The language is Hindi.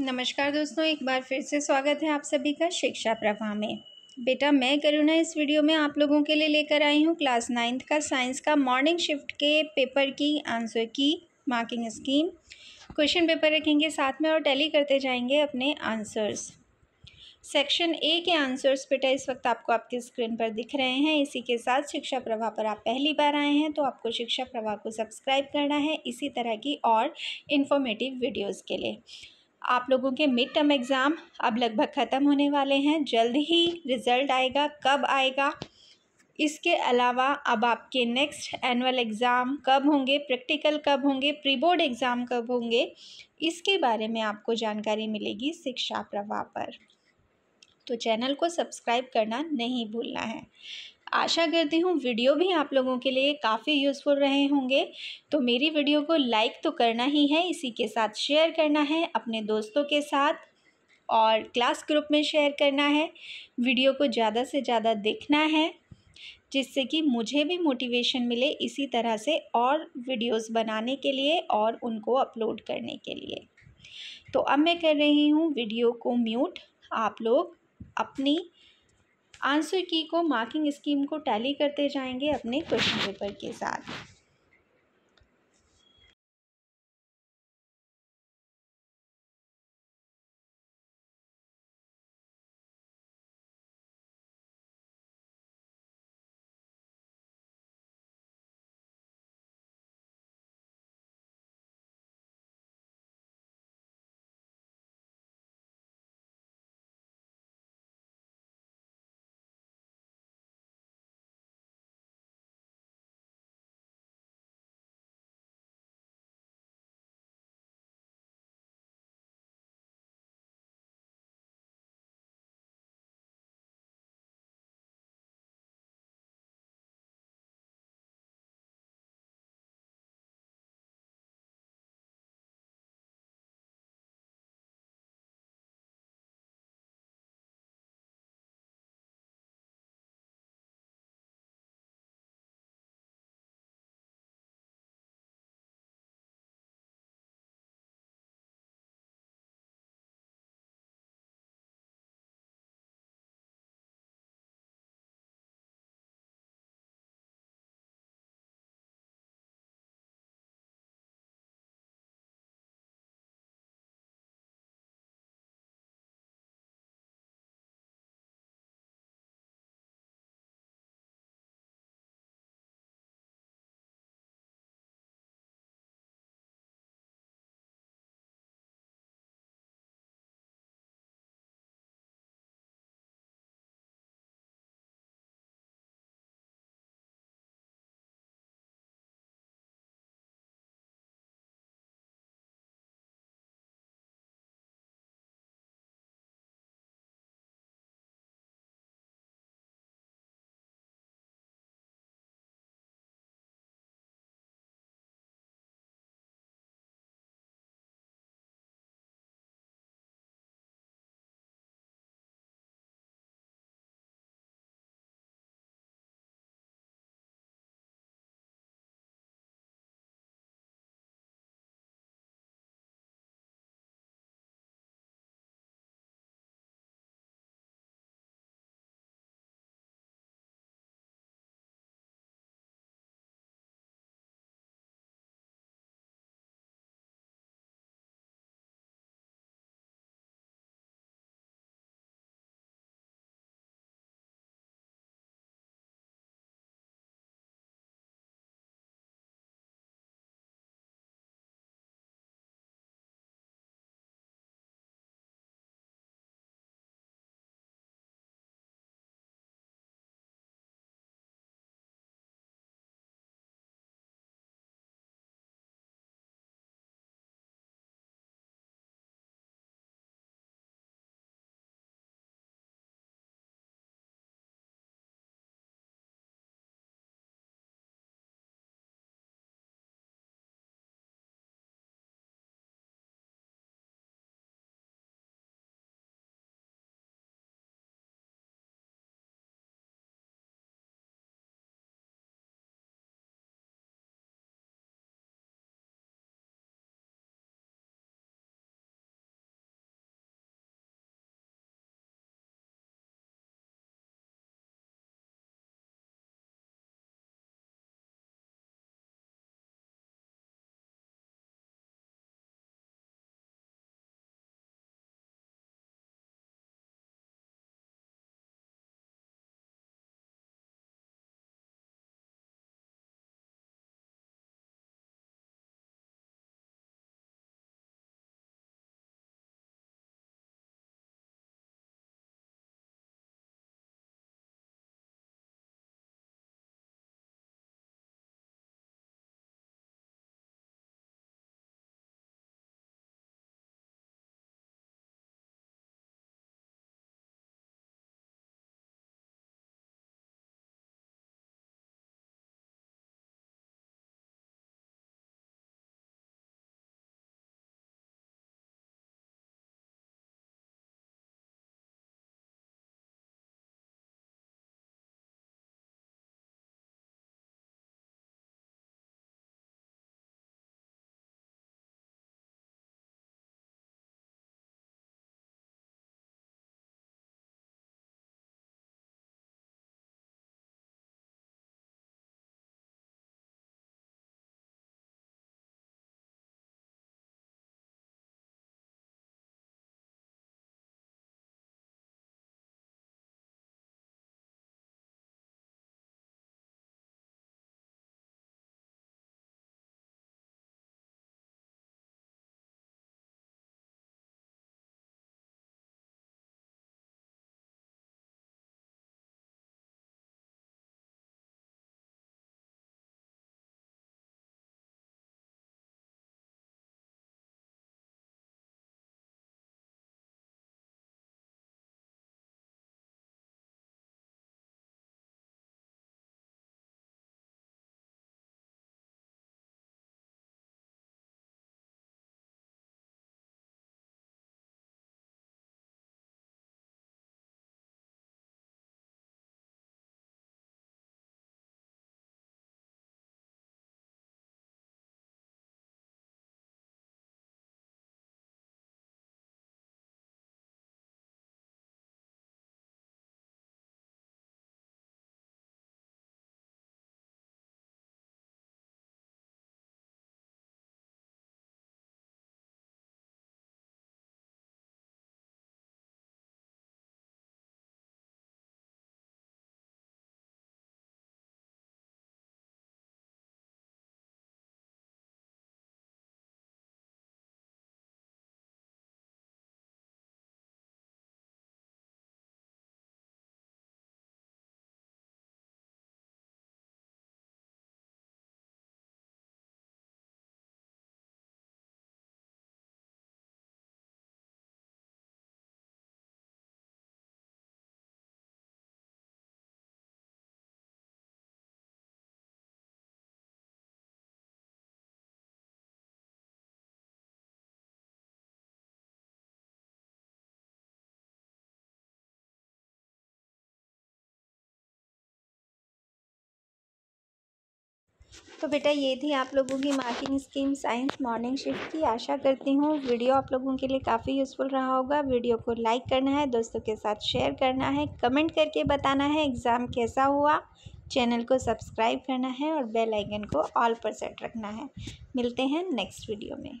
नमस्कार दोस्तों एक बार फिर से स्वागत है आप सभी का शिक्षा प्रभा में बेटा मैं करुणा इस वीडियो में आप लोगों के लिए लेकर आई हूँ क्लास नाइन्थ का साइंस का मॉर्निंग शिफ्ट के पेपर की आंसर की मार्किंग स्कीम क्वेश्चन पेपर रखेंगे साथ में और टैली करते जाएंगे अपने आंसर्स सेक्शन ए के आंसर्स बेटा इस वक्त आपको आपके स्क्रीन पर दिख रहे हैं इसी के साथ शिक्षा प्रवाह पर आप पहली बार आए हैं तो आपको शिक्षा प्रवाह को सब्सक्राइब करना है इसी तरह की और इन्फॉर्मेटिव वीडियोज़ के लिए आप लोगों के मिड टर्म एग्ज़ाम अब लगभग ख़त्म होने वाले हैं जल्द ही रिज़ल्ट आएगा कब आएगा इसके अलावा अब आपके नेक्स्ट एनुअल एग्ज़ाम कब होंगे प्रैक्टिकल कब होंगे प्री बोर्ड एग्ज़ाम कब होंगे इसके बारे में आपको जानकारी मिलेगी शिक्षा प्रवाह पर तो चैनल को सब्सक्राइब करना नहीं भूलना है आशा करती हूँ वीडियो भी आप लोगों के लिए काफ़ी यूज़फुल रहे होंगे तो मेरी वीडियो को लाइक तो करना ही है इसी के साथ शेयर करना है अपने दोस्तों के साथ और क्लास ग्रुप में शेयर करना है वीडियो को ज़्यादा से ज़्यादा देखना है जिससे कि मुझे भी मोटिवेशन मिले इसी तरह से और वीडियोस बनाने के लिए और उनको अपलोड करने के लिए तो अब मैं कर रही हूँ वीडियो को म्यूट आप लोग अपनी आंसर की को मार्किंग स्कीम को टैली करते जाएंगे अपने क्वेश्चन पेपर के साथ तो बेटा ये थी आप लोगों की marking scheme science morning shift की आशा करती हूँ वीडियो आप लोगों के लिए काफ़ी यूज़फुल रहा होगा वीडियो को लाइक करना है दोस्तों के साथ शेयर करना है कमेंट करके बताना है एग्ज़ाम कैसा हुआ चैनल को सब्सक्राइब करना है और बेल आइकन को ऑल पर सेट रखना है मिलते हैं नेक्स्ट वीडियो में